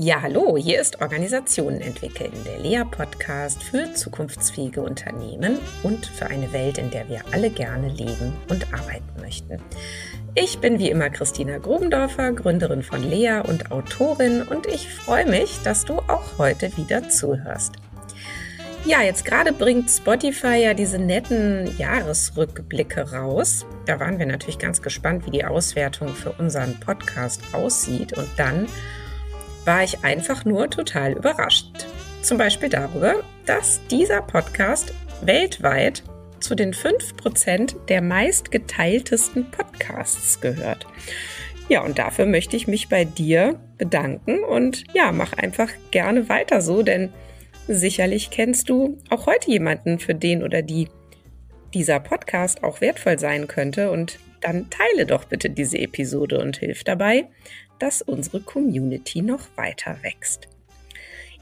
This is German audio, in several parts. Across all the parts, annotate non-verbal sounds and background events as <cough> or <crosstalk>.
Ja, hallo, hier ist Organisationen entwickeln, der Lea-Podcast für zukunftsfähige Unternehmen und für eine Welt, in der wir alle gerne leben und arbeiten möchten. Ich bin wie immer Christina Grubendorfer, Gründerin von Lea und Autorin und ich freue mich, dass du auch heute wieder zuhörst. Ja, jetzt gerade bringt Spotify ja diese netten Jahresrückblicke raus. Da waren wir natürlich ganz gespannt, wie die Auswertung für unseren Podcast aussieht und dann war ich einfach nur total überrascht. Zum Beispiel darüber, dass dieser Podcast weltweit zu den 5% der meistgeteiltesten Podcasts gehört. Ja, und dafür möchte ich mich bei dir bedanken und ja, mach einfach gerne weiter so, denn sicherlich kennst du auch heute jemanden, für den oder die dieser Podcast auch wertvoll sein könnte und dann teile doch bitte diese Episode und hilf dabei, dass unsere Community noch weiter wächst.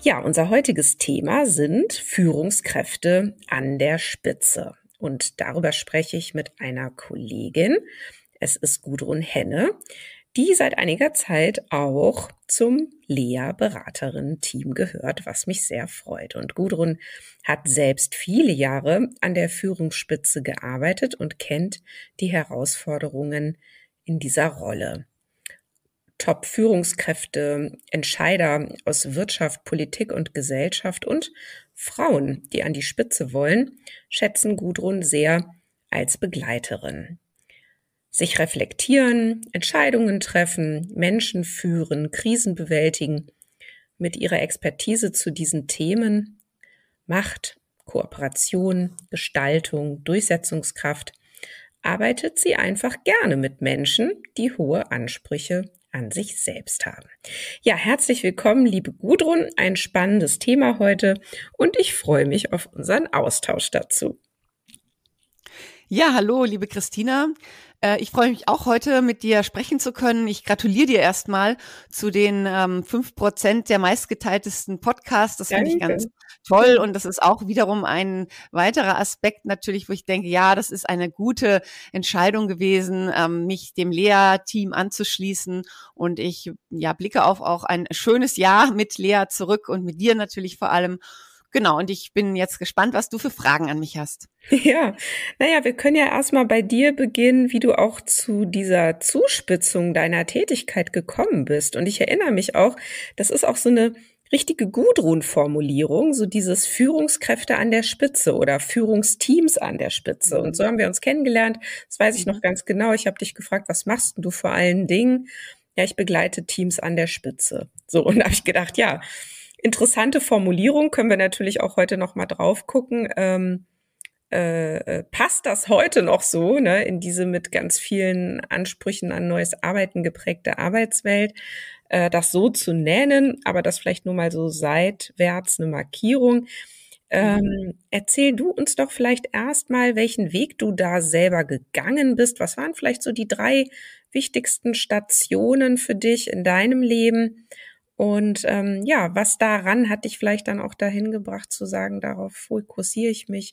Ja, unser heutiges Thema sind Führungskräfte an der Spitze. Und darüber spreche ich mit einer Kollegin. Es ist Gudrun Henne, die seit einiger Zeit auch zum Lea-Beraterin-Team gehört, was mich sehr freut. Und Gudrun hat selbst viele Jahre an der Führungsspitze gearbeitet und kennt die Herausforderungen in dieser Rolle. Top-Führungskräfte, Entscheider aus Wirtschaft, Politik und Gesellschaft und Frauen, die an die Spitze wollen, schätzen Gudrun sehr als Begleiterin. Sich reflektieren, Entscheidungen treffen, Menschen führen, Krisen bewältigen, mit ihrer Expertise zu diesen Themen Macht, Kooperation, Gestaltung, Durchsetzungskraft, arbeitet sie einfach gerne mit Menschen, die hohe Ansprüche an sich selbst haben. Ja, herzlich willkommen, liebe Gudrun. Ein spannendes Thema heute und ich freue mich auf unseren Austausch dazu. Ja, hallo, liebe Christina. Äh, ich freue mich auch heute mit dir sprechen zu können. Ich gratuliere dir erstmal zu den ähm, fünf ähm, Prozent der meistgeteiltesten Podcasts. Das finde ich ganz toll und das ist auch wiederum ein weiterer Aspekt natürlich, wo ich denke, ja, das ist eine gute Entscheidung gewesen, ähm, mich dem Lea-Team anzuschließen und ich ja blicke auf auch ein schönes Jahr mit Lea zurück und mit dir natürlich vor allem. Genau, und ich bin jetzt gespannt, was du für Fragen an mich hast. Ja, naja, wir können ja erstmal bei dir beginnen, wie du auch zu dieser Zuspitzung deiner Tätigkeit gekommen bist. Und ich erinnere mich auch, das ist auch so eine richtige Gudrun-Formulierung, so dieses Führungskräfte an der Spitze oder Führungsteams an der Spitze. Und so haben wir uns kennengelernt. Das weiß ich noch mhm. ganz genau. Ich habe dich gefragt, was machst du vor allen Dingen? Ja, ich begleite Teams an der Spitze. So, und da habe ich gedacht, ja, interessante Formulierung, können wir natürlich auch heute nochmal drauf gucken. Ähm, äh, äh, passt das heute noch so ne, in diese mit ganz vielen Ansprüchen an neues Arbeiten geprägte Arbeitswelt? äh, das so zu nennen, aber das vielleicht nur mal so seitwärts eine Markierung. Ähm, mhm. erzähl du uns doch vielleicht erstmal, welchen Weg du da selber gegangen bist. Was waren vielleicht so die drei wichtigsten Stationen für dich in deinem Leben? Und ähm, ja, was daran hat dich vielleicht dann auch dahin gebracht zu sagen, darauf fokussiere ich mich.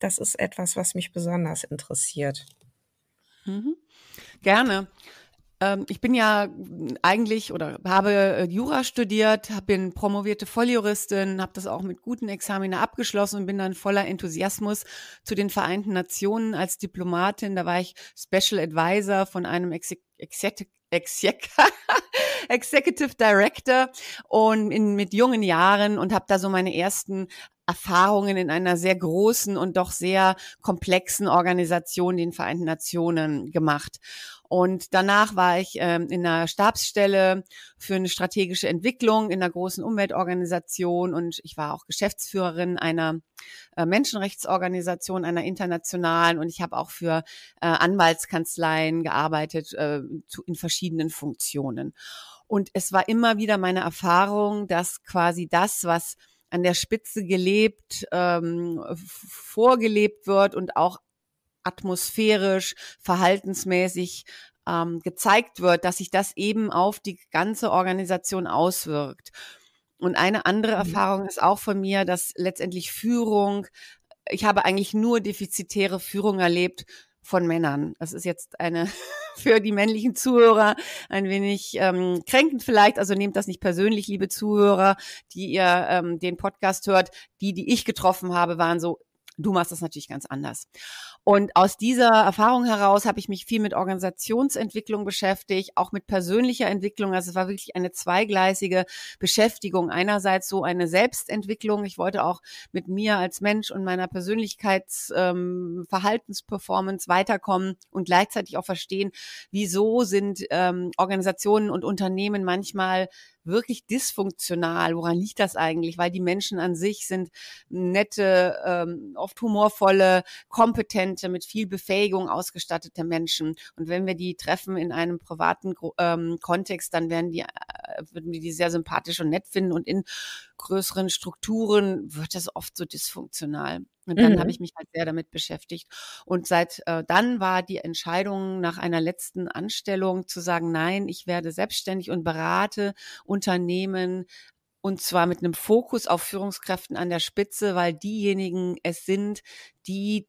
Das ist etwas, was mich besonders interessiert. Mhm. Gerne. Ähm, ich bin ja eigentlich oder habe äh, Jura studiert, bin promovierte Volljuristin, habe das auch mit guten Examinen abgeschlossen und bin dann voller Enthusiasmus zu den Vereinten Nationen als Diplomatin. Da war ich Special Advisor von einem <laughs> Executive Director und in, mit jungen Jahren und habe da so meine ersten Erfahrungen in einer sehr großen und doch sehr komplexen Organisation, den Vereinten Nationen, gemacht. Und danach war ich ähm, in einer Stabsstelle für eine strategische Entwicklung in einer großen Umweltorganisation und ich war auch Geschäftsführerin einer äh, Menschenrechtsorganisation, einer internationalen und ich habe auch für äh, Anwaltskanzleien gearbeitet äh, zu, in verschiedenen Funktionen. Und es war immer wieder meine Erfahrung, dass quasi das, was an der Spitze gelebt, ähm, vorgelebt wird und auch atmosphärisch, verhaltensmäßig ähm, gezeigt wird, dass sich das eben auf die ganze Organisation auswirkt. Und eine andere mhm. Erfahrung ist auch von mir, dass letztendlich Führung, ich habe eigentlich nur defizitäre Führung erlebt von Männern. Das ist jetzt eine für die männlichen Zuhörer ein wenig ähm, kränkend vielleicht. Also nehmt das nicht persönlich, liebe Zuhörer, die ihr ähm, den Podcast hört. Die, die ich getroffen habe, waren so Du machst das natürlich ganz anders. Und aus dieser Erfahrung heraus habe ich mich viel mit Organisationsentwicklung beschäftigt, auch mit persönlicher Entwicklung. Also es war wirklich eine zweigleisige Beschäftigung. Einerseits so eine Selbstentwicklung. Ich wollte auch mit mir als Mensch und meiner Persönlichkeitsverhaltensperformance ähm, weiterkommen und gleichzeitig auch verstehen, wieso sind ähm, Organisationen und Unternehmen manchmal wirklich dysfunktional. Woran liegt das eigentlich? Weil die Menschen an sich sind nette, ähm, oft humorvolle, kompetente, mit viel Befähigung ausgestattete Menschen. Und wenn wir die treffen in einem privaten ähm, Kontext, dann werden die, äh, würden wir die sehr sympathisch und nett finden. Und in größeren Strukturen wird das oft so dysfunktional. Und dann mhm. habe ich mich halt sehr damit beschäftigt. Und seit äh, dann war die Entscheidung nach einer letzten Anstellung zu sagen, nein, ich werde selbstständig und berate Unternehmen und zwar mit einem Fokus auf Führungskräften an der Spitze, weil diejenigen es sind, die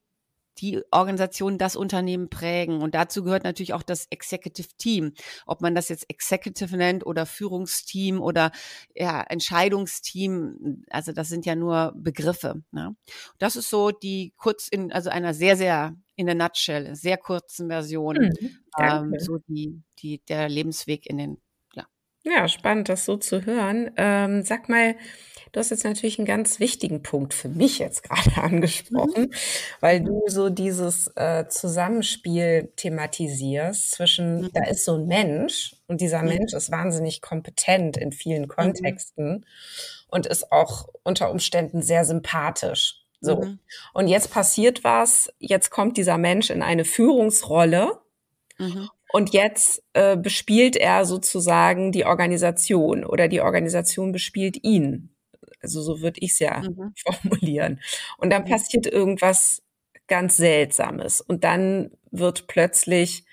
die Organisation, das Unternehmen prägen. Und dazu gehört natürlich auch das Executive Team. Ob man das jetzt Executive nennt oder Führungsteam oder ja, Entscheidungsteam, also das sind ja nur Begriffe. Ne? Das ist so die kurz in, also einer sehr, sehr in der Nutshell, sehr kurzen Version, mhm, ähm, so die, die, der Lebensweg in den ja, spannend, das so zu hören. Ähm, sag mal, du hast jetzt natürlich einen ganz wichtigen Punkt für mich jetzt <laughs> gerade angesprochen, mhm. weil du so dieses äh, Zusammenspiel thematisierst zwischen, mhm. da ist so ein Mensch und dieser mhm. Mensch ist wahnsinnig kompetent in vielen mhm. Kontexten und ist auch unter Umständen sehr sympathisch. So. Mhm. Und jetzt passiert was, jetzt kommt dieser Mensch in eine Führungsrolle mhm. Und jetzt äh, bespielt er sozusagen die Organisation oder die Organisation bespielt ihn. Also so würde ich es ja mhm. <laughs> formulieren. Und dann passiert irgendwas ganz Seltsames. Und dann wird plötzlich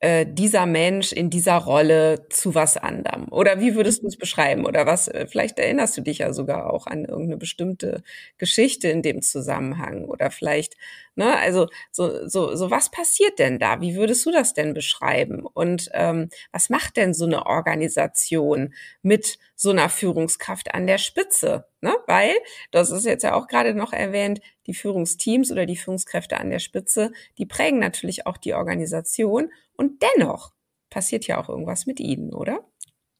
äh, dieser Mensch in dieser Rolle zu was anderem? Oder wie würdest du es beschreiben? Oder was, äh, vielleicht erinnerst du dich ja sogar auch an irgendeine bestimmte Geschichte in dem Zusammenhang oder vielleicht, ne, also so, so, so was passiert denn da? Wie würdest du das denn beschreiben? Und ähm, was macht denn so eine Organisation mit so einer Führungskraft an der Spitze? Ne? Weil, das ist jetzt ja auch gerade noch erwähnt, die Führungsteams oder die Führungskräfte an der Spitze, die prägen natürlich auch die Organisation und dennoch passiert ja auch irgendwas mit ihnen, oder?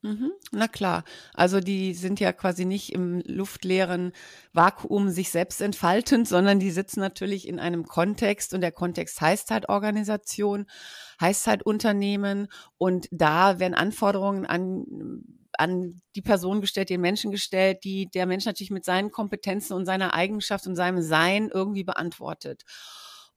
Mhm, na klar. Also die sind ja quasi nicht im luftleeren Vakuum sich selbst entfaltend, <laughs> sondern die sitzen natürlich in einem Kontext und der Kontext heißt halt Organisation, heißt halt Unternehmen und da werden Anforderungen an an die Person gestellt, den Menschen gestellt, die der Mensch natürlich mit seinen Kompetenzen und seiner Eigenschaft und seinem Sein irgendwie beantwortet.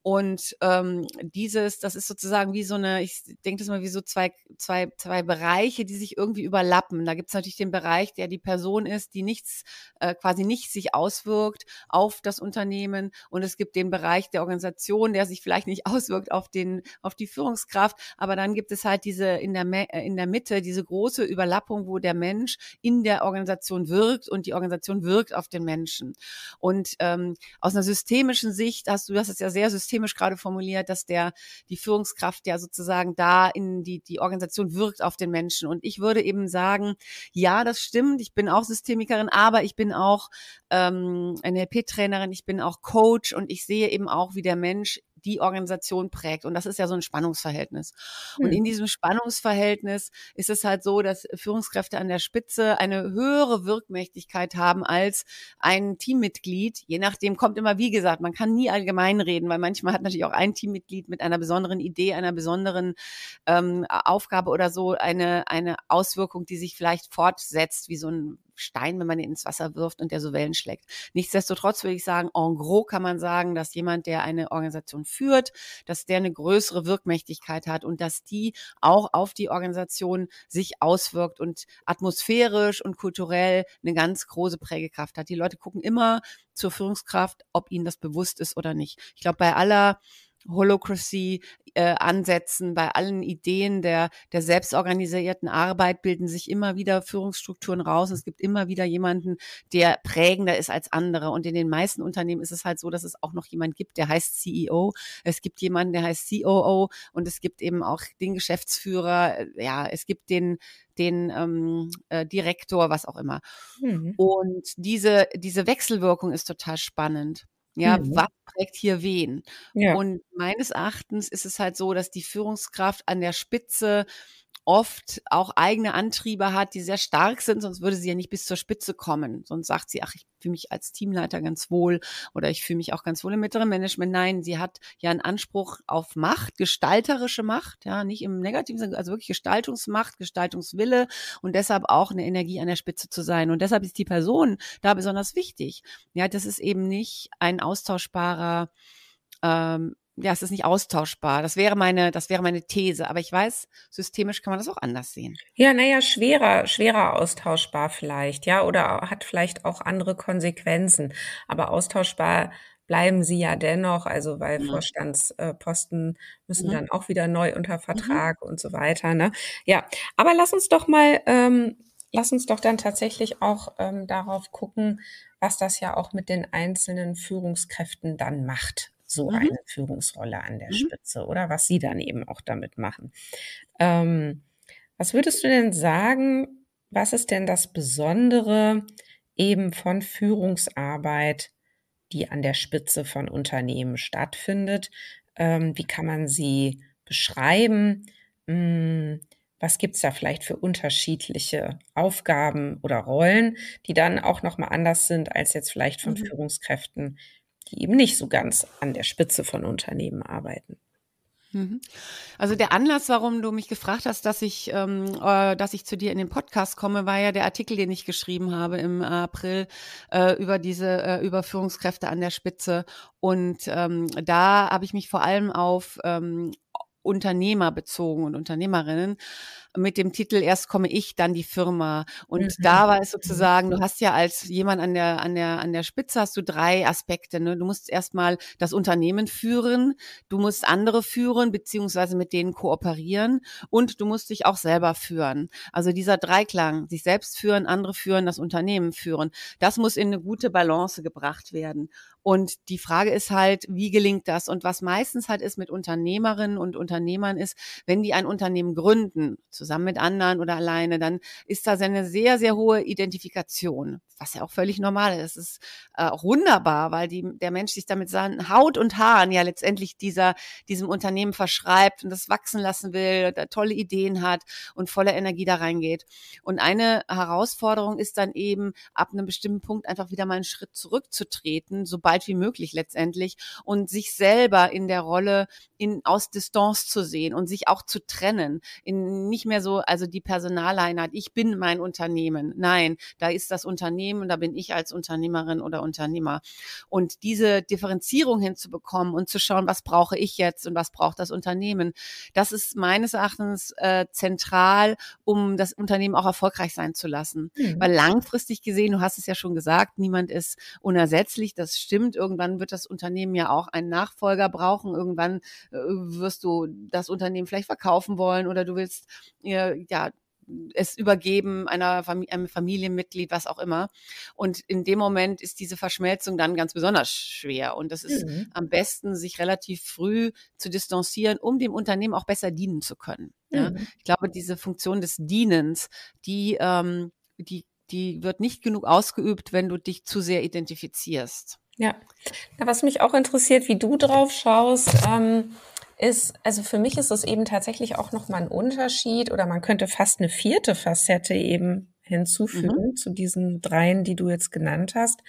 Und ähm, dieses, das ist sozusagen wie so eine, ich denke das mal wie so zwei, zwei, zwei Bereiche, die sich irgendwie überlappen. Da gibt es natürlich den Bereich, der die Person ist, die nichts, äh, quasi nicht sich auswirkt auf das Unternehmen. Und es gibt den Bereich der Organisation, der sich vielleicht nicht <laughs> auswirkt auf den, auf die Führungskraft. Aber dann gibt es halt diese in der, äh, in der Mitte, diese große Überlappung, wo der Mensch in der Organisation wirkt und die Organisation wirkt auf den Menschen. Und ähm, aus einer systemischen Sicht hast du, das hast ja sehr systemisch systemisch gerade formuliert, dass der, die Führungskraft ja sozusagen da in die, die Organisation wirkt auf den Menschen. Und ich würde eben sagen, ja, das stimmt. Ich bin auch Systemikerin, aber ich bin auch ähm, NLP-Trainerin, ich bin auch Coach und ich sehe eben auch, wie der Mensch die Organisation prägt. Und das ist ja so ein Spannungsverhältnis. Mhm. Und hm. in diesem Spannungsverhältnis ist es halt so, dass Führungskräfte an der Spitze eine höhere Wirkmächtigkeit haben als ein Teammitglied. Je nachdem kommt immer, wie gesagt, man kann nie allgemein reden, weil manchmal hat natürlich auch ein Teammitglied mit einer besonderen Idee, einer besonderen ähm, Aufgabe oder so eine, eine Auswirkung, die sich vielleicht fortsetzt, wie so ein Stein, wenn man ihn ins Wasser wirft und der so Wellen schlägt. Nichtsdestotrotz würde ich sagen, en gros kann man sagen, dass jemand, der eine Organisation führt, dass der eine größere Wirkmächtigkeit hat und dass die auch auf die Organisation sich auswirkt und atmosphärisch und kulturell eine ganz große Prägekraft hat. Die Leute gucken immer zur Führungskraft, ob ihnen das bewusst ist oder nicht. Ich glaube, bei aller Holocracy äh, Ansätzen, bei allen Ideen der, der selbstorganisierten Arbeit bilden sich immer wieder Führungsstrukturen raus. Es gibt immer wieder jemanden, der prägender ist als andere. Und in den meisten Unternehmen ist es halt so, dass es auch noch jemand gibt, der heißt CEO. Es gibt jemanden, der heißt COO und es gibt eben auch den Geschäftsführer. Äh, ja, es gibt den, den ähm, äh, Direktor, was auch immer. Mhm. Und diese, diese Wechselwirkung ist total spannend. Ja, mhm. was prägt hier wen? Ja. Und meines Erachtens ist es halt so, dass die Führungskraft an der Spitze oft auch eigene Antriebe hat, die sehr stark sind, sonst würde sie ja nicht bis zur Spitze kommen. Sonst sagt sie, ach, ich fühle mich als Teamleiter ganz wohl oder ich fühle mich auch ganz wohl im mittleren Management. Nein, sie hat ja einen Anspruch auf Macht, gestalterische Macht, ja, nicht im negativen Sinne, also wirklich Gestaltungsmacht, Gestaltungswille und deshalb auch eine Energie an der Spitze zu sein. Und deshalb ist die Person da besonders wichtig. Ja, das ist eben nicht ein austauschbarer ähm, ja, es ist nicht austauschbar. Das wäre meine, das wäre meine These. Aber ich weiß, systemisch kann man das auch anders sehen. Ja, naja, schwerer, schwerer austauschbar vielleicht, ja, oder hat vielleicht auch andere Konsequenzen. Aber austauschbar bleiben sie ja dennoch, also weil mhm. Vorstandsposten müssen mhm. dann auch wieder neu unter mhm. Vertrag mhm. und so weiter. Ne? Ja, aber lass uns doch mal, ähm, lass uns doch dann tatsächlich auch ähm, darauf gucken, was das ja auch mit den einzelnen Führungskräften dann macht so mhm. eine Führungsrolle an der mhm. Spitze oder was sie dann eben auch damit machen. Ähm, was würdest du denn sagen, was ist denn das Besondere eben von Führungsarbeit, die an der Spitze von Unternehmen stattfindet? Ähm, wie kann man sie beschreiben? Hm, was gibt es da vielleicht für unterschiedliche Aufgaben oder Rollen, die dann auch nochmal anders sind als jetzt vielleicht von mhm. Führungskräften die eben nicht so ganz an der Spitze von Unternehmen arbeiten. Mhm. Also der Anlass, warum du mich gefragt hast, dass ich, ähm, äh, dass ich zu dir in den Podcast komme, war ja der Artikel, den ich geschrieben habe im April äh, über diese äh, über an der Spitze. Und ähm, da habe ich mich vor allem auf ähm, Unternehmer bezogen und Unternehmerinnen mit dem Titel Erst komme ich, dann die Firma. Und mhm. da war es sozusagen, du hast ja als jemand an der, an der, an der Spitze hast du drei Aspekte. Ne? Du musst erstmal das Unternehmen führen, du musst andere führen, beziehungsweise mit denen kooperieren und du musst dich auch selber führen. Also dieser Dreiklang, sich selbst führen, andere führen, das Unternehmen führen, das muss in eine gute Balance gebracht werden. Und die Frage ist halt, wie gelingt das? Und was meistens halt ist mit Unternehmerinnen und Unternehmern ist, wenn die ein Unternehmen gründen, zusammen mit anderen oder alleine, dann ist da eine sehr, sehr hohe Identifikation, was ja auch völlig normal ist. Das ist äh, auch wunderbar, weil die, der Mensch sich damit seinen Haut und Haaren ja letztendlich dieser, diesem Unternehmen verschreibt und das wachsen lassen will, da tolle Ideen hat und voller Energie da reingeht. Und eine Herausforderung ist dann eben, ab einem bestimmten Punkt einfach wieder mal einen Schritt zurückzutreten, sobald wie möglich letztendlich und sich selber in der Rolle in, aus Distanz zu sehen und sich auch zu trennen, in nicht mehr mehr so, also die Personaleinheit, ich bin mein Unternehmen. Nein, da ist das Unternehmen, da bin ich als Unternehmerin oder Unternehmer. Und diese Differenzierung hinzubekommen und zu schauen, was brauche ich jetzt und was braucht das Unternehmen, das ist meines Erachtens äh, zentral, um das Unternehmen auch erfolgreich sein zu lassen. Mhm. Weil langfristig gesehen, du hast es ja schon gesagt, niemand ist unersetzlich, das stimmt. Irgendwann wird das Unternehmen ja auch einen Nachfolger brauchen. Irgendwann äh, wirst du das Unternehmen vielleicht verkaufen wollen oder du willst ja, es übergeben einer Fam einem Familienmitglied, was auch immer. Und in dem Moment ist diese Verschmelzung dann ganz besonders schwer. Und das ist mhm. am besten, sich relativ früh zu distanzieren, um dem Unternehmen auch besser dienen zu können. Mhm. Ja, ich glaube, diese Funktion des Dienens, die, ähm, die, die wird nicht genug ausgeübt, wenn du dich zu sehr identifizierst. Ja. ja was mich auch interessiert, wie du drauf schaust. Ähm ist, also für mich ist es eben tatsächlich auch nochmal ein Unterschied oder man könnte fast eine vierte Facette eben hinzufügen mhm. zu diesen dreien, die du jetzt genannt hast.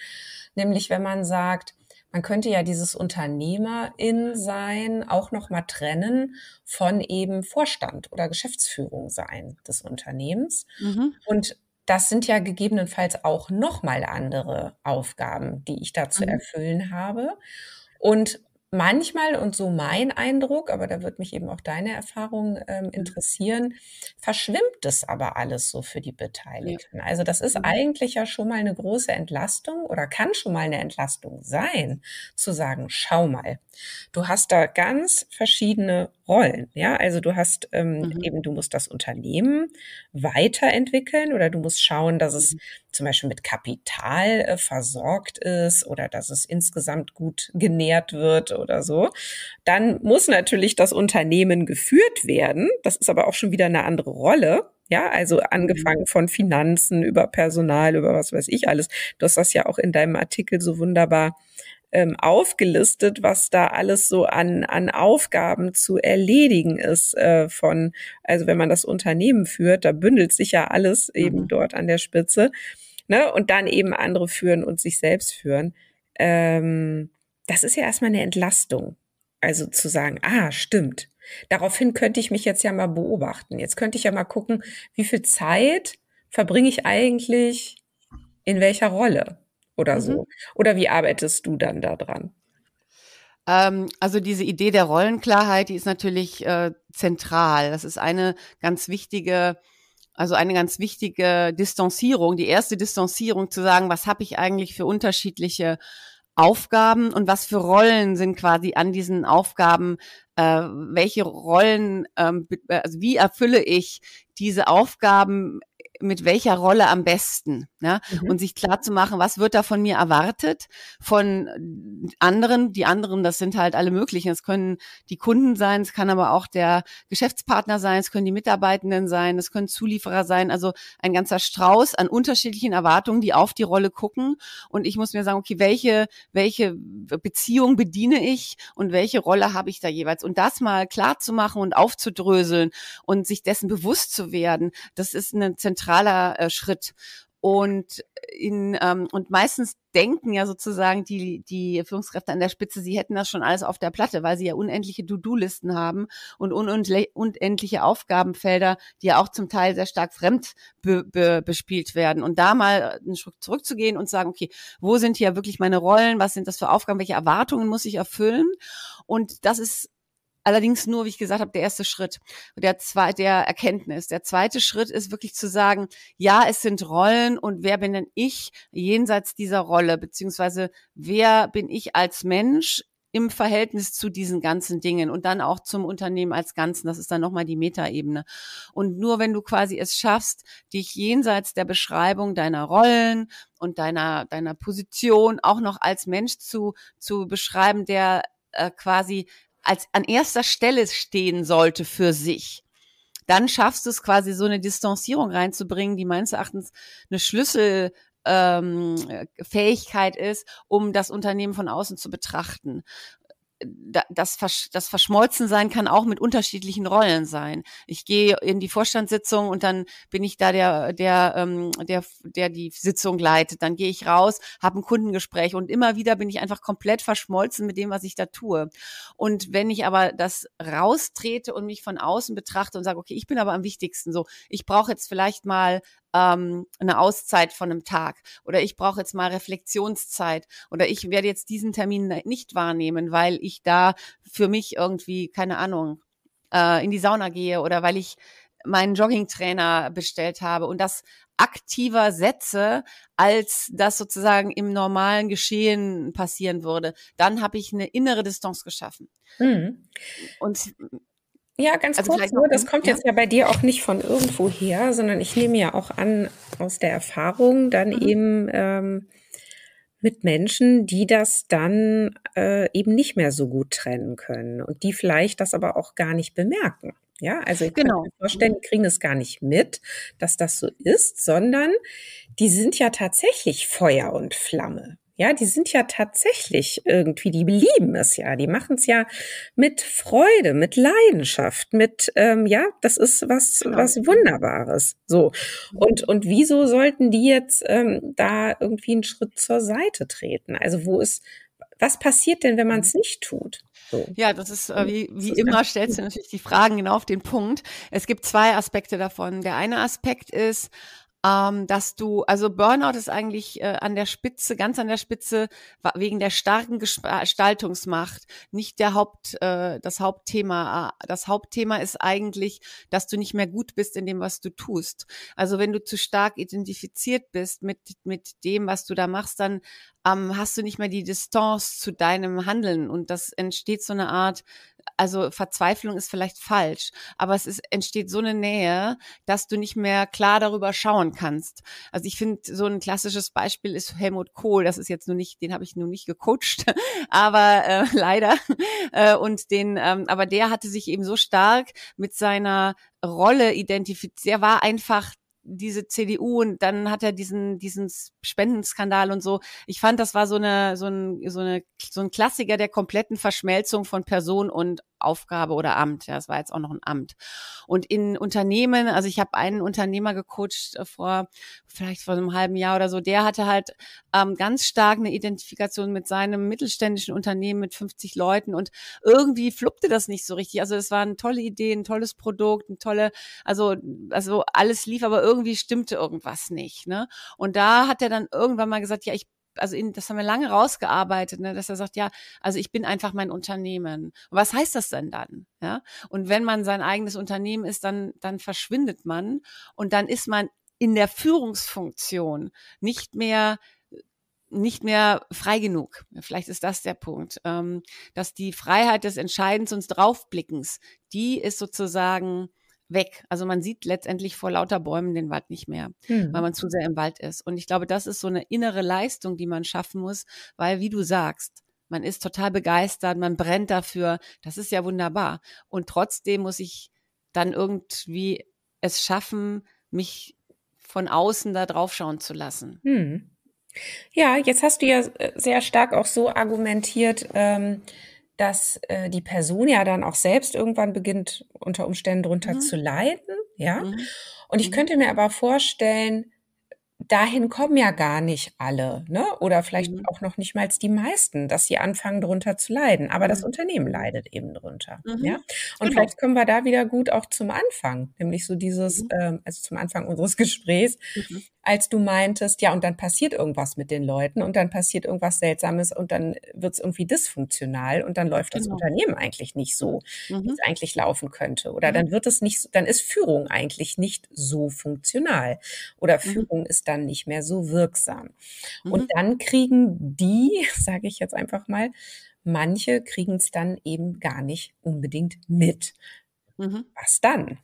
Nämlich, wenn man sagt, man könnte ja dieses Unternehmerin sein auch nochmal trennen von eben Vorstand oder Geschäftsführung sein des Unternehmens mhm. und das sind ja gegebenenfalls auch nochmal andere Aufgaben, die ich da zu mhm. erfüllen habe und manchmal, und so mein Eindruck, aber da wird mich eben auch deine Erfahrung ähm, mhm. interessieren, verschwimmt es aber alles so für die Beteiligten. Ja. Also das ist mhm. eigentlich ja schon mal eine große Entlastung oder kann schon mal eine Entlastung sein, zu sagen, schau mal, du hast da ganz verschiedene Rollen. Ja, also du hast ähm, mhm. eben, du musst das Unternehmen weiterentwickeln oder du musst schauen, dass es mhm. zum Beispiel mit Kapital äh, versorgt ist oder dass es insgesamt gut genährt wird oder so. Dann muss natürlich das Unternehmen geführt werden. Das ist aber auch schon wieder eine andere Rolle. Ja, also mhm. angefangen von Finanzen über Personal, über was weiß ich alles. Du hast das ja auch in deinem Artikel so wunderbar ähm, aufgelistet, was da alles so an, an Aufgaben zu erledigen ist äh, von, also wenn man das Unternehmen führt, da bündelt sich ja alles eben mhm. dort an der Spitze. Ne? Und dann eben andere führen und sich selbst führen. Ähm, das ist ja erstmal eine Entlastung. Also zu sagen, ah, stimmt. Daraufhin könnte ich mich jetzt ja mal beobachten. Jetzt könnte ich ja mal gucken, wie viel Zeit verbringe ich eigentlich in welcher Rolle? oder mhm. so? Oder wie arbeitest du dann daran? Ähm, also diese Idee der Rollenklarheit, die ist natürlich äh, zentral. Das ist eine ganz wichtige also eine ganz wichtige Distanzierung, die erste Distanzierung zu sagen, was habe ich eigentlich für unterschiedliche Aufgaben und was für Rollen sind quasi an diesen Aufgaben, äh, welche Rollen, ähm, also wie erfülle ich diese Aufgaben mit welcher Rolle am besten? Ne? Mhm. Und sich klar zu machen, was wird da von mir erwartet, von anderen. Die anderen, das sind halt alle möglichen. Es können die Kunden sein, es kann aber auch der Geschäftspartner sein, es können die Mitarbeitenden sein, es können Zulieferer sein. Also ein ganzer Strauß an unterschiedlichen Erwartungen, die auf die Rolle gucken. Und ich muss mir sagen, okay, welche, welche Beziehung bediene ich und welche Rolle habe ich da jeweils? Und das mal klar zu machen und aufzudröseln und sich dessen bewusst zu werden, das ist ein zentraler äh, Schritt und in ähm, und meistens denken ja sozusagen die die Führungskräfte an der Spitze, sie hätten das schon alles auf der Platte, weil sie ja unendliche To-Do-Listen haben und unendliche Aufgabenfelder, die ja auch zum Teil sehr stark fremd be be bespielt werden. Und da mal einen Schritt zurückzugehen und sagen, okay, wo sind hier wirklich meine Rollen? Was sind das für Aufgaben? Welche Erwartungen muss ich erfüllen? Und das ist Allerdings nur, wie ich gesagt habe, der erste Schritt, der zweite, der Erkenntnis. Der zweite Schritt ist wirklich zu sagen, ja, es sind Rollen und wer bin denn ich jenseits dieser Rolle, beziehungsweise wer bin ich als Mensch im Verhältnis zu diesen ganzen Dingen und dann auch zum Unternehmen als Ganzen. Das ist dann nochmal die Metaebene. Und nur wenn du quasi es schaffst, dich jenseits der Beschreibung deiner Rollen und deiner, deiner Position auch noch als Mensch zu, zu beschreiben, der äh, quasi als an erster Stelle stehen sollte für sich, dann schaffst du es quasi so eine Distanzierung reinzubringen, die meines Erachtens eine Schlüsselfähigkeit ähm, äh, ist, um das Unternehmen von außen zu betrachten das, Versch das Verschmolzen sein kann auch mit unterschiedlichen Rollen sein. Ich gehe in die Vorstandssitzung und dann bin ich da der, der, ähm, der, der die Sitzung leitet. Dann gehe ich raus, habe ein Kundengespräch und immer wieder bin ich einfach komplett verschmolzen mit dem, was ich da tue. Und wenn ich aber das raustrete und mich von außen betrachte und sage, okay, ich bin aber am wichtigsten so, ich brauche jetzt vielleicht mal ähm, eine Auszeit von einem Tag oder ich brauche jetzt mal Reflexionszeit oder ich werde jetzt diesen Termin nicht wahrnehmen, weil ich da für mich irgendwie, keine Ahnung, äh, in die Sauna gehe oder weil ich meinen Joggingtrainer bestellt habe und das aktiver setze, als das sozusagen im normalen Geschehen passieren würde, dann habe ich eine innere Distanz geschaffen. Mhm. Und ja, ganz also kurz nur, das kommt ja. jetzt ja bei dir auch nicht von irgendwo her, sondern ich nehme ja auch an aus der Erfahrung dann mhm. eben ähm, mit Menschen, die das dann äh, eben nicht mehr so gut trennen können und die vielleicht das aber auch gar nicht bemerken. Ja, also ich genau. kann mir vorstellen, die kriegen es gar nicht mit, dass das so ist, sondern die sind ja tatsächlich Feuer und Flamme. Ja, die sind ja tatsächlich irgendwie, die lieben es ja, die machen es ja mit Freude, mit Leidenschaft, mit ähm, ja, das ist was genau. was Wunderbares. So und und wieso sollten die jetzt ähm, da irgendwie einen Schritt zur Seite treten? Also wo ist was passiert denn, wenn man es nicht tut? Ja, das ist äh, wie, wie ist immer, stellst du natürlich die Fragen genau auf den Punkt. Es gibt zwei Aspekte davon. Der eine Aspekt ist, ähm, dass du, also Burnout ist eigentlich äh, an der Spitze, ganz an der Spitze, wegen der starken Gestaltungsmacht nicht der Haupt, äh, das Hauptthema. Äh, das Hauptthema ist eigentlich, dass du nicht mehr gut bist in dem, was du tust. Also wenn du zu stark identifiziert bist mit, mit dem, was du da machst, dann ähm, hast du nicht mehr die Distanz zu deinem Handeln und das entsteht so eine Art also Verzweiflung ist vielleicht falsch, aber es ist, entsteht so eine Nähe, dass du nicht mehr klar darüber schauen kannst. Also ich finde, so ein klassisches Beispiel ist Helmut Kohl. Das ist jetzt nur nicht, den habe ich nur nicht gecoacht, <laughs> aber äh, <laughs> leider. Äh, und den, ähm, aber der hatte sich eben so stark mit seiner Rolle identifiziert. Er war einfach diese CDU und dann hat er diesen diesen Spendenskandal und so. Ich fand, das war so eine so ein so eine so ein Klassiker der kompletten Verschmelzung von Person und Aufgabe oder Amt. Ja, es war jetzt auch noch ein Amt. Und in Unternehmen, also ich habe einen Unternehmer gecoacht äh, vor vielleicht vor einem halben Jahr oder so, der hatte halt ähm, ganz stark eine Identifikation mit seinem mittelständischen Unternehmen mit 50 Leuten und irgendwie fluppte das nicht so richtig. Also es war eine tolle Idee, ein tolles Produkt, ein tolle, also, also alles lief, aber irgendwie stimmte irgendwas nicht. Ne? Und da hat er dann irgendwann mal gesagt, ja, ich also in, das haben wir lange rausgearbeitet, ne, dass er sagt, ja, also ich bin einfach mein Unternehmen. Und was heißt das denn dann? Ja? Und wenn man sein eigenes Unternehmen ist, dann, dann verschwindet man und dann ist man in der Führungsfunktion nicht mehr nicht mehr frei genug. Vielleicht ist das der Punkt, ähm, dass die Freiheit des Entscheidens und Draufblickens, die ist sozusagen weg. Also man sieht letztendlich vor lauter Bäumen den Wald nicht mehr, hm. weil man zu sehr im Wald ist. Und ich glaube, das ist so eine innere Leistung, die man schaffen muss, weil, wie du sagst, man ist total begeistert, man brennt dafür. Das ist ja wunderbar. Und trotzdem muss ich dann irgendwie es schaffen, mich von außen da drauf schauen zu lassen. Hm. Ja, jetzt hast du ja äh, sehr stark auch so argumentiert, ähm, dass äh, die Person ja dann auch selbst irgendwann beginnt, unter Umständen drunter mhm. zu leiden, ja. Mhm. Und ich mhm. könnte mir aber vorstellen, dahin kommen ja gar nicht alle, ne? Oder vielleicht mhm. auch noch nicht mal die meisten, dass sie anfangen drunter zu leiden. Aber mhm. das Unternehmen leidet eben drunter. Mhm. Ja. Und genau. vielleicht kommen wir da wieder gut auch zum Anfang, nämlich so dieses, mhm. ähm, also zum Anfang unseres <laughs> Gesprächs, mhm als du meintest, ja, und dann passiert irgendwas mit den Leuten und dann passiert irgendwas Seltsames und dann wird es irgendwie dysfunktional und dann läuft genau. das Unternehmen eigentlich nicht so, mhm. wie es eigentlich laufen könnte. Oder mhm. dann wird es nicht, dann ist Führung eigentlich nicht so funktional oder mhm. Führung mhm. ist dann nicht mehr so wirksam. Und mhm. dann kriegen die, <laughs> sage ich jetzt einfach mal, manche kriegen es dann eben gar nicht unbedingt mit. Mhm. Was dann?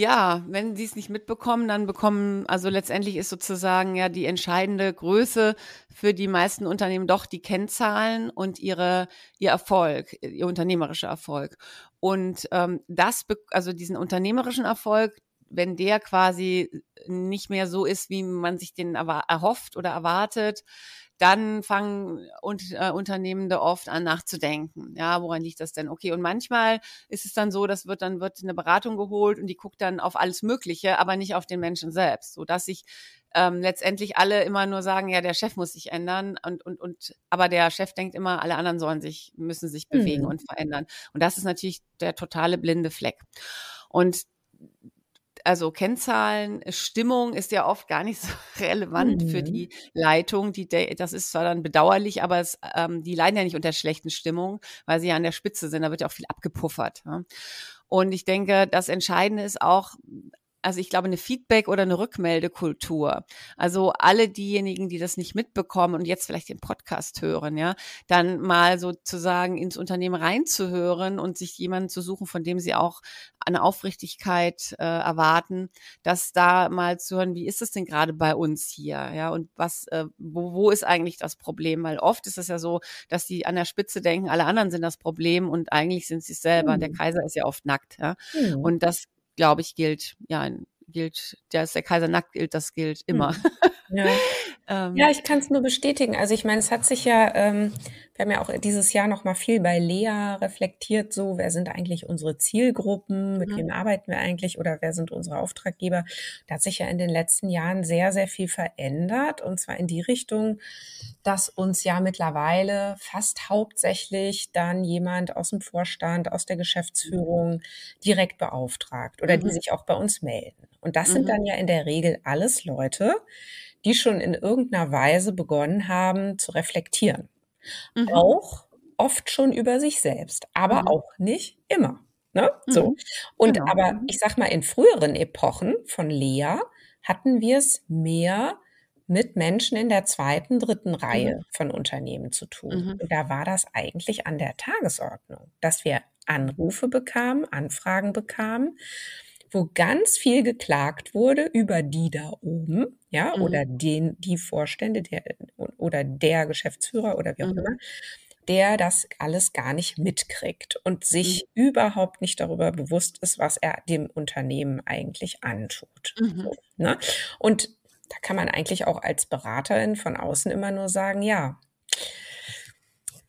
ja, wenn sie es nicht mitbekommen, dann bekommen, also letztendlich ist sozusagen ja die entscheidende Größe für die meisten Unternehmen doch die Kennzahlen und ihre, ihr Erfolg, ihr unternehmerischer Erfolg. Und ähm, das, also diesen unternehmerischen Erfolg, wenn der quasi nicht mehr so ist, wie man sich den erhofft oder erwartet, dann fangen und, äh, Unternehmen oft an nachzudenken. Ja, woran liegt das denn? Okay, und manchmal ist es dann so, das wird dann wird eine Beratung geholt und die guckt dann auf alles Mögliche, aber nicht auf den Menschen selbst, so dass sich ähm, letztendlich alle immer nur sagen, ja, der Chef muss sich ändern und und und, aber der Chef denkt immer, alle anderen sollen sich müssen sich bewegen mhm. und verändern. Und das ist natürlich der totale blinde Fleck. Und also Kennzahlen, Stimmung ist ja oft gar nicht <laughs> so relevant mhm. für die Leitung. Die, das ist zwar dann bedauerlich, aber es, ähm, die leiden ja nicht unter schlechten Stimmungen, weil sie ja an der Spitze sind. Da wird ja auch viel abgepuffert. Ja? Ne? Und ich denke, das Entscheidende ist auch also ich glaube, eine Feedback- oder eine Rückmeldekultur. Also alle diejenigen, die das nicht mitbekommen und jetzt vielleicht den Podcast hören, ja, dann mal sozusagen ins Unternehmen reinzuhören und sich jemanden zu suchen, von dem sie auch eine Aufrichtigkeit äh, erwarten, dass da mal zu hören, wie ist es denn gerade bei uns hier, ja, und was, äh, wo, wo ist eigentlich das Problem? Weil oft ist es ja so, dass die an der Spitze denken, alle anderen sind das Problem und eigentlich sind sie es selber. Mhm. Der hm. Kaiser ist ja oft nackt, ja. Mhm. Und das glaube ich, gilt, ja, gilt, der ist der Kaiser nackt gilt, das gilt immer. Hm. <laughs> Ja, ähm, ja ich kann es nur bestätigen. Also ich meine, es hat sich ja, ähm, wir haben ja auch dieses Jahr noch mal viel bei Lea reflektiert, so, wer sind eigentlich unsere Zielgruppen, mit mhm. wem arbeiten wir eigentlich oder wer sind unsere Auftraggeber. Da hat sich ja in den letzten Jahren sehr, sehr viel verändert und zwar in die Richtung, dass uns ja mittlerweile fast hauptsächlich dann jemand aus dem Vorstand, aus der Geschäftsführung direkt beauftragt oder mhm. die sich auch bei uns melden. Und das mhm. sind dann ja in der Regel alles Leute, die schon in irgendeiner Weise begonnen haben zu reflektieren. Mhm. Auch oft schon über sich selbst, aber mhm. auch nicht immer. Ne? Mhm. So. Und genau. aber mhm. ich sag mal, in früheren Epochen von Lea hatten wir es mehr mit Menschen in der zweiten, dritten Reihe mhm. von Unternehmen zu tun. Mhm. Und da war das eigentlich an der Tagesordnung, dass wir Anrufe bekamen, Anfragen bekamen wo ganz viel geklagt wurde über die da oben, ja, mhm. oder den, die Vorstände der, oder der Geschäftsführer oder wie auch mhm. immer, der das alles gar nicht mitkriegt und sich mhm. überhaupt nicht darüber bewusst ist, was er dem Unternehmen eigentlich antut. Mhm. So, ne? Und da kann man eigentlich auch als Beraterin von außen immer nur sagen, ja,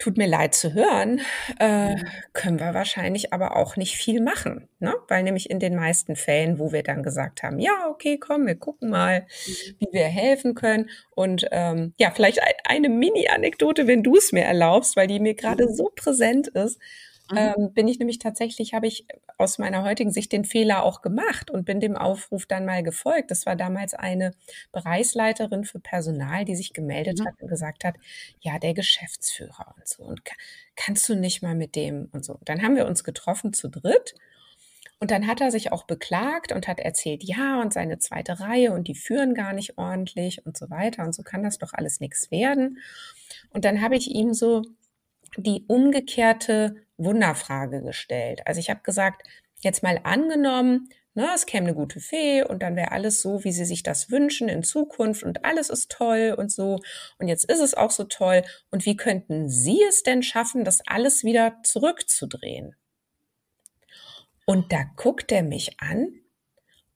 Tut mir leid zu hören, äh, können wir wahrscheinlich aber auch nicht viel machen, ne? weil nämlich in den meisten Fällen, wo wir dann gesagt haben, ja, okay, komm, wir gucken mal, mhm. wie wir helfen können. Und ähm, ja, vielleicht eine Mini-Anekdote, wenn du es mir erlaubst, weil die mir gerade so präsent ist. Mhm. Ähm, bin ich nämlich tatsächlich, habe ich aus meiner heutigen Sicht den Fehler auch gemacht und bin dem Aufruf dann mal gefolgt. Das war damals eine Bereichsleiterin für Personal, die sich gemeldet mhm. hat und gesagt hat, ja, der Geschäftsführer und so. Und kannst du nicht mal mit dem und so. Dann haben wir uns getroffen zu dritt. Und dann hat er sich auch beklagt und hat erzählt, ja, und seine zweite Reihe und die führen gar nicht ordentlich und so weiter. Und so kann das doch alles nichts werden. Und dann habe ich ihm so die umgekehrte Wunderfrage gestellt. Also ich habe gesagt, jetzt mal angenommen, na, ne, es käme eine gute Fee und dann wäre alles so, wie sie sich das wünschen in Zukunft und alles ist toll und so. Und jetzt ist es auch so toll. Und wie könnten Sie es denn schaffen, das alles wieder zurückzudrehen? Und da guckt er mich an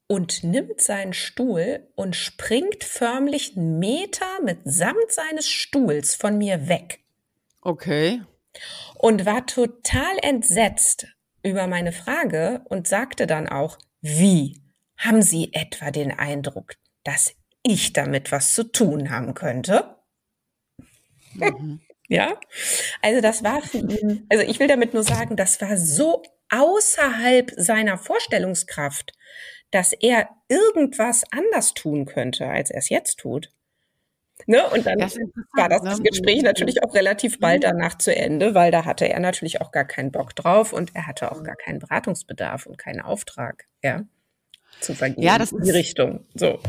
und nimmt seinen Stuhl und springt förmlich einen Meter mitsamt seines Stuhls von mir weg. Okay und war total entsetzt über meine Frage und sagte dann auch, wie haben Sie etwa den Eindruck, dass ich damit was zu tun haben könnte? Mhm. <laughs> ja, also das war, für ihn, also ich will damit nur sagen, das war so außerhalb seiner Vorstellungskraft, dass er irgendwas anders tun könnte, als er es jetzt tut. Ne? Und dann das war das, ne? das Gespräch mhm. natürlich auch relativ bald mhm. danach zu Ende, weil da hatte er natürlich auch gar keinen Bock drauf und er hatte auch mhm. gar keinen Beratungsbedarf und keinen Auftrag, ja, zu vergeben. Ja, das in die Richtung. So.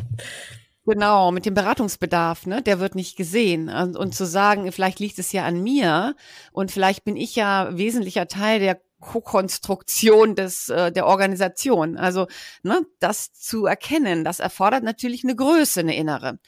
Genau, mit dem Beratungsbedarf, ne? Der wird nicht gesehen. Und, und, zu sagen, vielleicht liegt es ja an mir und vielleicht bin ich ja wesentlicher Teil der co konstruktion des äh, der Organisation. Also ne, das zu erkennen, das erfordert natürlich eine Größe, eine innere,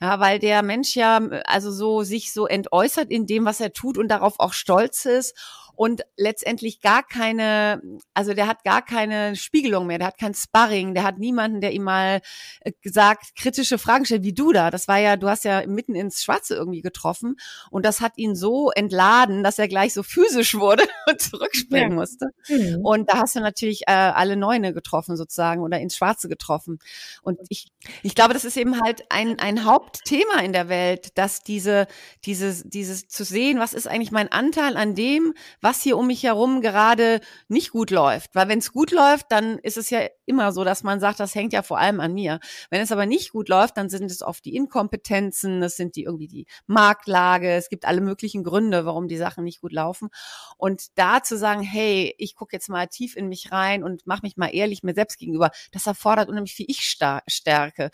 ja, weil der Mensch ja äh, also so sich so entäußert in dem, was er tut und darauf auch stolz ist und letztendlich gar keine, also der hat gar keine Spiegelung mehr, der hat kein Sparring, der hat niemanden, der ihm mal äh, gesagt, kritische Fragen stellt, wie du da. Das war ja, du hast ja mitten ins Schwarze irgendwie getroffen und das hat ihn so entladen, dass er gleich so physisch wurde <laughs> und zurückspringen ja. musste. Mhm. Und da hast du natürlich äh, alle Neune getroffen sozusagen oder ins Schwarze getroffen. Und ich, ich glaube, das ist eben halt ein, ein Hauptthema in der Welt, dass diese, dieses, dieses zu sehen, was ist eigentlich mein Anteil an dem, was hier um mich herum gerade nicht gut läuft. Weil wenn es gut läuft, dann ist es ja immer so, dass man sagt, das hängt ja vor allem an mir. Wenn es aber nicht gut läuft, dann sind es oft die Inkompetenzen, es sind die irgendwie die Marktlage, es gibt alle möglichen Gründe, warum die Sachen nicht gut laufen. Und da zu sagen, hey, ich gucke jetzt mal tief in mich rein und mach mich mal ehrlich mir selbst gegenüber, das erfordert unheimlich viel Ich-Stärke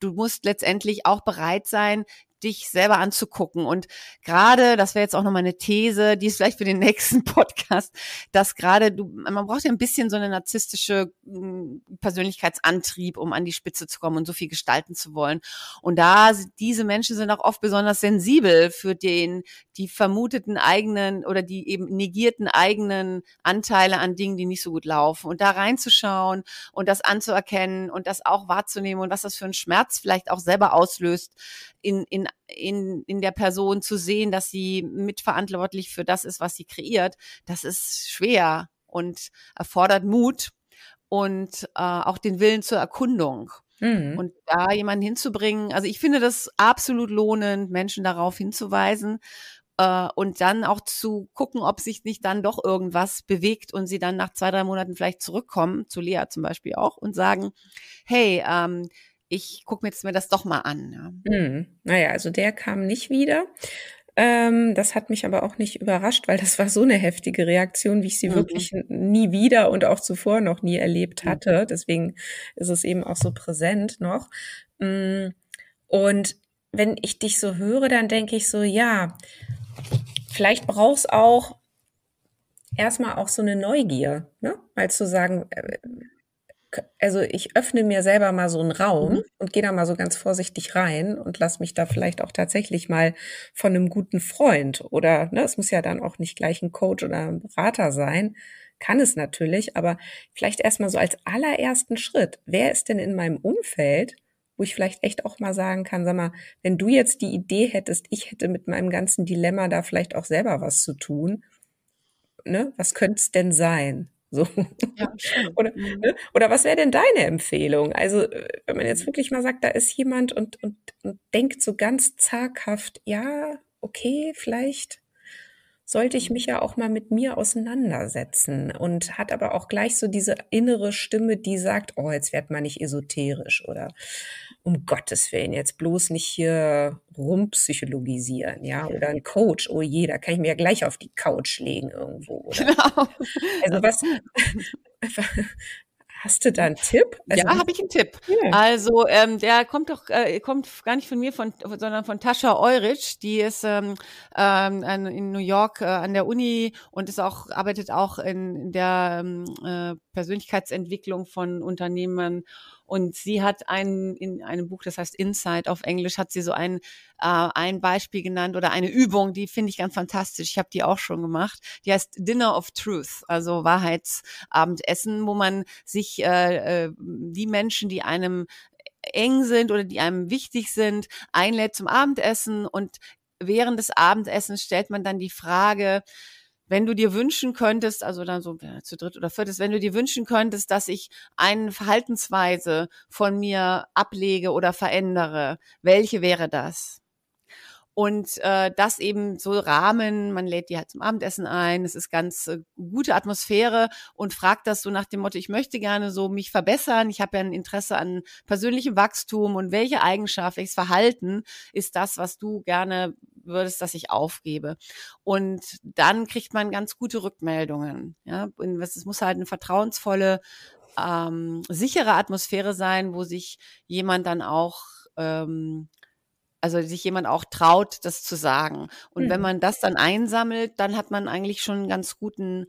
du musst letztendlich auch bereit sein, dich selber anzugucken. Und gerade, das wäre jetzt auch nochmal eine These, die ist vielleicht für den <laughs> nächsten Podcast, dass gerade du, man braucht ja ein bisschen so eine narzisstische mm, Persönlichkeitsantrieb, um an die Spitze zu kommen und so viel gestalten zu wollen. Und da, diese Menschen sind auch oft besonders sensibel für den, die vermuteten eigenen oder die eben negierten eigenen Anteile an Dingen, die nicht so gut laufen. Und da reinzuschauen und das anzuerkennen und das auch wahrzunehmen und was das für einen Schmerz vielleicht auch selber auslöst in, in in, in der Person zu sehen, dass sie mitverantwortlich für das ist, was sie kreiert, das ist schwer und erfordert Mut und äh, auch den Willen zur Erkundung. Mhm. Und da jemanden hinzubringen, also ich finde das absolut lohnend, Menschen darauf hinzuweisen äh, und dann auch zu gucken, ob sich nicht dann doch irgendwas bewegt und sie dann nach zwei, drei Monaten vielleicht zurückkommen, zu Lea zum Beispiel auch, und sagen, hey, ähm, ich gucke mir jetzt mir das doch mal an. Ja. Hm. Naja, also der kam nicht wieder. Ähm, das hat mich aber auch nicht überrascht, weil das war so eine heftige Reaktion, wie ich sie mhm. wirklich nie wieder und auch zuvor noch nie erlebt mhm. hatte. Deswegen ist es eben auch so präsent noch. Mhm. Und wenn ich dich so höre, dann denke ich so, ja, vielleicht brauchst auch erstmal auch so eine Neugier, ne? Mal zu sagen, äh, also ich öffne mir selber mal so einen Raum mhm. und gehe da mal so ganz vorsichtig rein und lass mich da vielleicht auch tatsächlich mal von einem guten Freund oder ne, es muss ja dann auch nicht gleich ein Coach oder ein Berater sein. Kann es natürlich, aber vielleicht erstmal so als allerersten Schritt. Wer ist denn in meinem Umfeld, wo ich vielleicht echt auch mal sagen kann, sag mal, wenn du jetzt die Idee hättest, ich hätte mit meinem ganzen Dilemma da vielleicht auch selber was zu tun, ne, was könnte es denn sein? So. Ja, oder, mhm. ne? oder was wäre denn deine Empfehlung? Also, äh, wenn man jetzt wirklich mal sagt, da ist jemand und, und, und denkt so ganz zaghaft, ja, okay, vielleicht sollte ich mich ja auch mal mit mir auseinandersetzen und hat aber auch gleich so diese innere Stimme, die sagt, oh, jetzt werd mal nicht esoterisch oder um Gottes Willen, jetzt bloß nicht hier rumpsychologisieren, ja, oder ein Coach, oh je, da kann ich mir ja gleich auf die Couch legen irgendwo. Oder? <laughs> Genau. Also was, <laughs> <laughs> Hast du da einen Tipp? Also, ja, habe ich einen Tipp. Ja. Also ähm, der kommt doch, äh, kommt gar nicht von mir, von, sondern von Tascha Eurich, die ist ähm, ähm, in New York äh, an der Uni und ist auch arbeitet auch in, in der ähm, äh, Persönlichkeitsentwicklung von Unternehmen und sie hat einen, in einem Buch, das heißt Inside auf Englisch, hat sie so ein, äh, ein Beispiel genannt oder eine Übung, die finde ich ganz fantastisch. Ich habe die auch schon gemacht. Die heißt Dinner of Truth, also Wahrheitsabendessen, wo man sich äh, die äh, Menschen, die einem eng sind oder die einem wichtig sind, einlädt zum Abendessen und während des Abendessens stellt man dann die Frage, wenn du dir wünschen könntest, also dann so ja, äh, zu dritt oder viertes, wenn du dir wünschen könntest, dass ich eine Verhaltensweise von mir ablege oder verändere, welche wäre das? Und äh, das eben so Rahmen, man lädt die halt zum Abendessen ein, es ist ganz äh, gute Atmosphäre und fragt das so nach dem Motto, ich möchte gerne so mich verbessern, ich habe ja ein Interesse an persönlichem Wachstum und welche Eigenschaft, welches Verhalten ist das, was du gerne würdest, dass ich aufgebe. Und dann kriegt man ganz gute Rückmeldungen. Ja, es muss halt eine vertrauensvolle, ähm, sichere Atmosphäre sein, wo sich jemand dann auch ähm, also sich jemand auch traut, das zu sagen. Und mhm. wenn man das dann einsammelt, dann hat man eigentlich schon einen ganz guten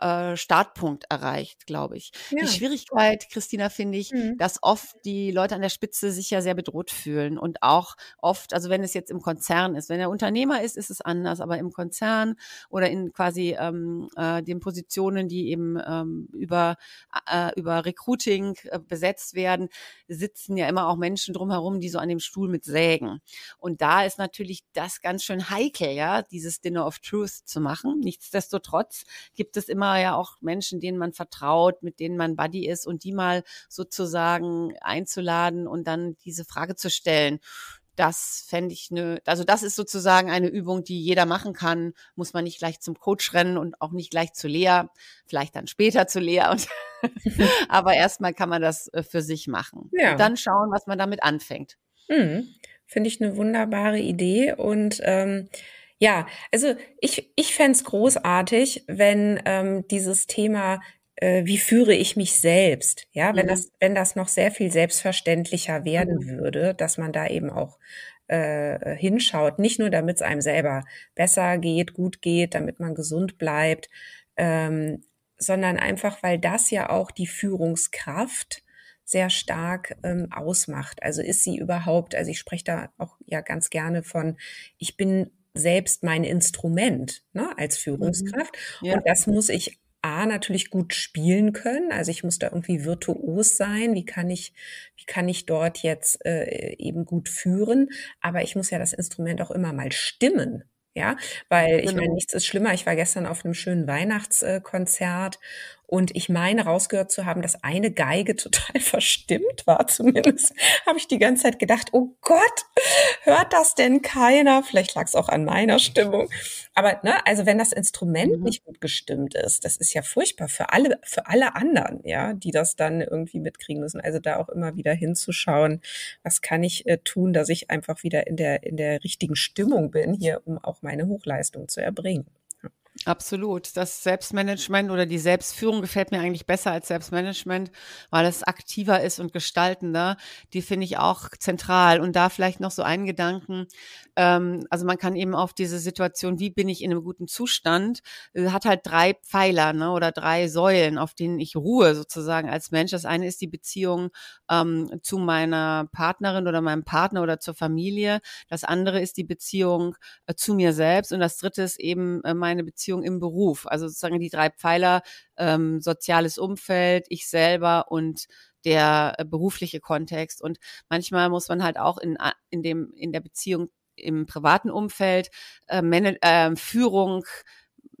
äh, Startpunkt erreicht, glaube ich. Ja. Die Schwierigkeit, Christina, finde ich, mhm. dass oft die Leute an der Spitze sich ja sehr bedroht fühlen und auch oft, also wenn es jetzt im Konzern ist, wenn er Unternehmer ist, ist es anders, aber im Konzern oder in quasi ähm, äh, den Positionen, die eben ähm, über, äh, über Recruiting äh, besetzt werden, sitzen ja immer auch Menschen drumherum, die so an dem Stuhl mit sägen. Und da ist natürlich das ganz schön heikel, ja, dieses Dinner of Truth zu machen. Nichtsdestotrotz gibt es immer immer ja auch Menschen, denen man vertraut, mit denen man Buddy ist und die mal sozusagen einzuladen und dann diese Frage zu stellen. Das fände ich eine, also das ist sozusagen eine Übung, die jeder machen kann. Muss man nicht gleich zum Coach rennen und auch nicht gleich zu Lea, vielleicht dann später zu Lea. Und <laughs> Aber erstmal kann man das äh, für sich machen. Ja. Und dann schauen, was man damit anfängt. Mhm. Finde ich eine wunderbare Idee und ähm, ja, also ich, ich fände es großartig, wenn ähm, dieses Thema, äh, wie führe ich mich selbst, ja, wenn, mhm. das, wenn das noch sehr viel selbstverständlicher werden mhm. würde, dass man da eben auch äh, äh hinschaut, nicht nur damit es einem selber besser geht, gut geht, damit man gesund bleibt, ähm, sondern einfach, weil das ja auch die Führungskraft sehr stark ähm, ausmacht. Also ist sie überhaupt, also ich spreche da auch ja ganz gerne von, ich bin selbst mein Instrument ne, als mhm. Führungskraft. Mhm. Ja. Und das muss ich A, natürlich gut spielen können. Also ich muss da irgendwie virtuos sein. Wie kann ich, wie kann ich dort jetzt äh, eben gut führen? Aber ich muss ja das Instrument auch immer mal stimmen. Ja, weil ich genau. meine, nichts ist schlimmer. Ich war gestern auf einem schönen Weihnachtskonzert und ich meine, rausgehört zu haben, dass eine Geige <laughs> total verstimmt war, zumindest habe ich die ganze Zeit gedacht, oh Gott, hört das denn keiner? Vielleicht lag es auch an meiner Stimmung. Aber ne, also wenn das Instrument mhm. nicht gut gestimmt ist, das ist ja furchtbar für alle, für alle anderen, ja, die das dann irgendwie mitkriegen müssen. Also da auch immer wieder hinzuschauen, was kann ich äh, tun, dass ich einfach wieder in der, in der richtigen Stimmung bin hier, um auch meine Hochleistung zu erbringen. Absolut. Das Selbstmanagement oder die Selbstführung gefällt mir eigentlich besser als Selbstmanagement, weil es aktiver ist und gestaltender. Die finde ich auch zentral. Und da vielleicht noch so einen Gedanken, ähm, also man kann eben auf diese Situation, wie bin ich in einem guten Zustand, äh, hat halt drei Pfeiler ne, oder drei Säulen, auf denen ich ruhe sozusagen als Mensch. Das eine ist die Beziehung ähm, zu meiner Partnerin oder meinem Partner oder zur Familie. Das andere ist die Beziehung äh, zu mir selbst. Und das dritte ist eben äh, meine Beziehung im Beruf. Also sozusagen die drei Pfeiler, ähm, soziales Umfeld, ich selber und der äh, berufliche Kontext. Und manchmal muss man halt auch in, in dem, in der Beziehung im privaten Umfeld, äh, Man äh, Führung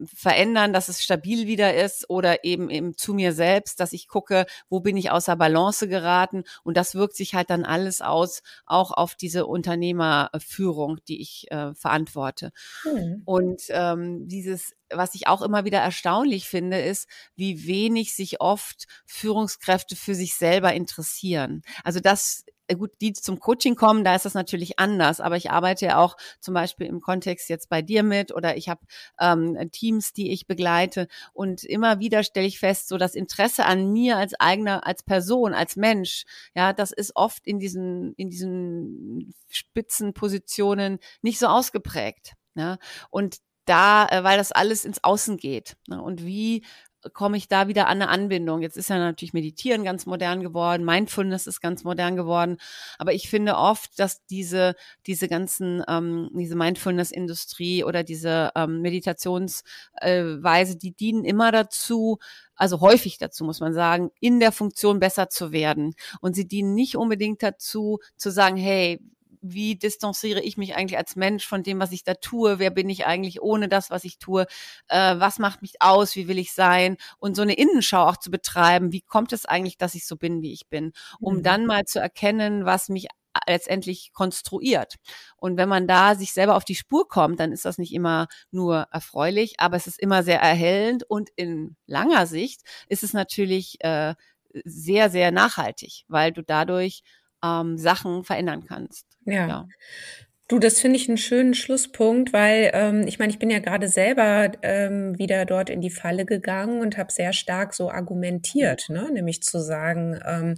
verändern, dass es stabil wieder ist oder eben eben zu mir selbst, dass ich gucke, wo bin ich außer Balance geraten und das wirkt sich halt dann alles aus, auch auf diese Unternehmerführung, die ich äh, verantworte. Hm. Und ähm, dieses was ich auch immer wieder erstaunlich finde, ist, wie wenig sich oft Führungskräfte für sich selber interessieren. Also das äh, gut, die zum Coaching kommen, da ist das natürlich anders, aber ich arbeite ja auch zum Beispiel im Kontext jetzt bei dir mit oder ich habe ähm, Teams, die ich begleite und immer wieder stelle ich fest, so das Interesse an mir als eigener, als Person, als Mensch, ja, das ist oft in diesen, in diesen Spitzenpositionen nicht so ausgeprägt. Ja, ne? und da, äh, weil das alles ins Außen geht. Ne? Und wie komme ich da wieder an eine Anbindung. Jetzt ist ja natürlich Meditieren ganz modern geworden, Mindfulness ist ganz modern geworden, aber ich finde oft, dass diese diese ganzen ähm, diese Mindfulness-Industrie oder diese ähm, Meditationsweise, äh, die dienen immer dazu, also häufig dazu muss man sagen, in der Funktion besser zu werden. Und sie dienen nicht unbedingt dazu zu sagen, hey wie distanziere ich mich eigentlich als Mensch von dem, was ich da tue? Wer bin ich eigentlich ohne das, was ich tue? Äh, was macht mich aus? Wie will ich sein? Und so eine Innenschau auch zu betreiben. Wie kommt es eigentlich, dass ich so bin, wie ich bin? Um mhm. dann mal zu erkennen, was mich letztendlich konstruiert. Und wenn man da sich selber auf die Spur kommt, dann ist das nicht immer nur erfreulich, aber es ist immer sehr erhellend und in langer Sicht ist es natürlich äh, sehr, sehr nachhaltig, weil du dadurch ähm, Sachen verändern kannst ja. ja. Du, das finde ich einen schönen Schlusspunkt, weil ähm, ich meine, ich bin ja gerade selber ähm, wieder dort in die Falle gegangen und habe sehr stark so argumentiert, mhm. ne? nämlich zu sagen, ähm,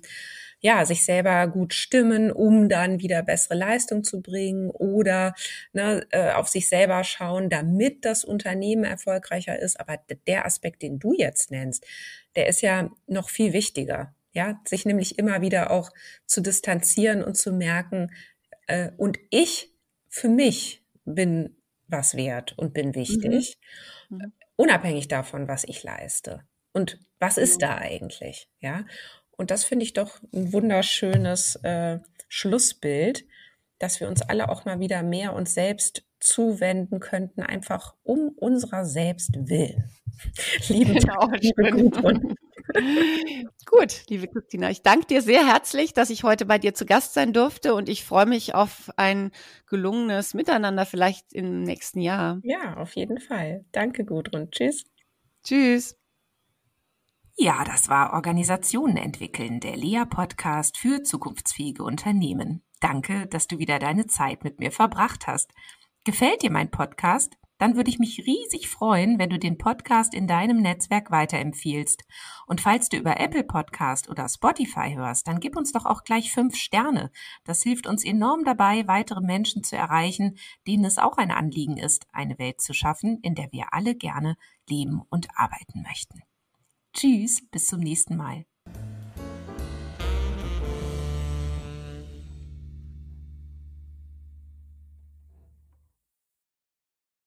ja, sich selber gut stimmen, um dann wieder bessere Leistung zu bringen oder ne, äh, auf sich selber schauen, damit das Unternehmen erfolgreicher ist. Aber der Aspekt, den du jetzt nennst, der ist ja noch viel wichtiger. Ja, sich nämlich immer wieder auch zu distanzieren und zu merken, äh, und ich für mich bin was wert und bin mhm. wichtig, mhm. unabhängig davon, was ich leiste. Und was ist mhm. da eigentlich? Ja. Und das finde ich doch ein wunderschönes äh, Schlussbild, dass wir uns alle auch mal wieder mehr uns selbst zuwenden könnten, einfach um unserer selbst willen. Lieben genau, <laughs> Tag, liebe Gudrun. Gut, liebe Christina, ich danke dir sehr herzlich, dass ich heute bei dir zu Gast sein durfte und ich freue mich auf ein gelungenes Miteinander vielleicht im nächsten Jahr. Ja, auf jeden Fall. Danke, Gudrun. Tschüss. Tschüss. Ja, das war Organisationen entwickeln, der Lea-Podcast für zukunftsfähige Unternehmen. Danke, dass du wieder deine Zeit mit mir verbracht hast. Gefällt dir mein Podcast? dann würde ich mich riesig freuen, wenn du den Podcast in deinem Netzwerk weiterempfiehlst. Und falls du über Apple Podcast oder Spotify hörst, dann gib uns doch auch gleich fünf Sterne. Das hilft uns enorm dabei, weitere Menschen zu erreichen, denen es auch ein Anliegen ist, eine Welt zu schaffen, in der wir alle gerne leben und arbeiten möchten. Tschüss, bis zum nächsten Mal.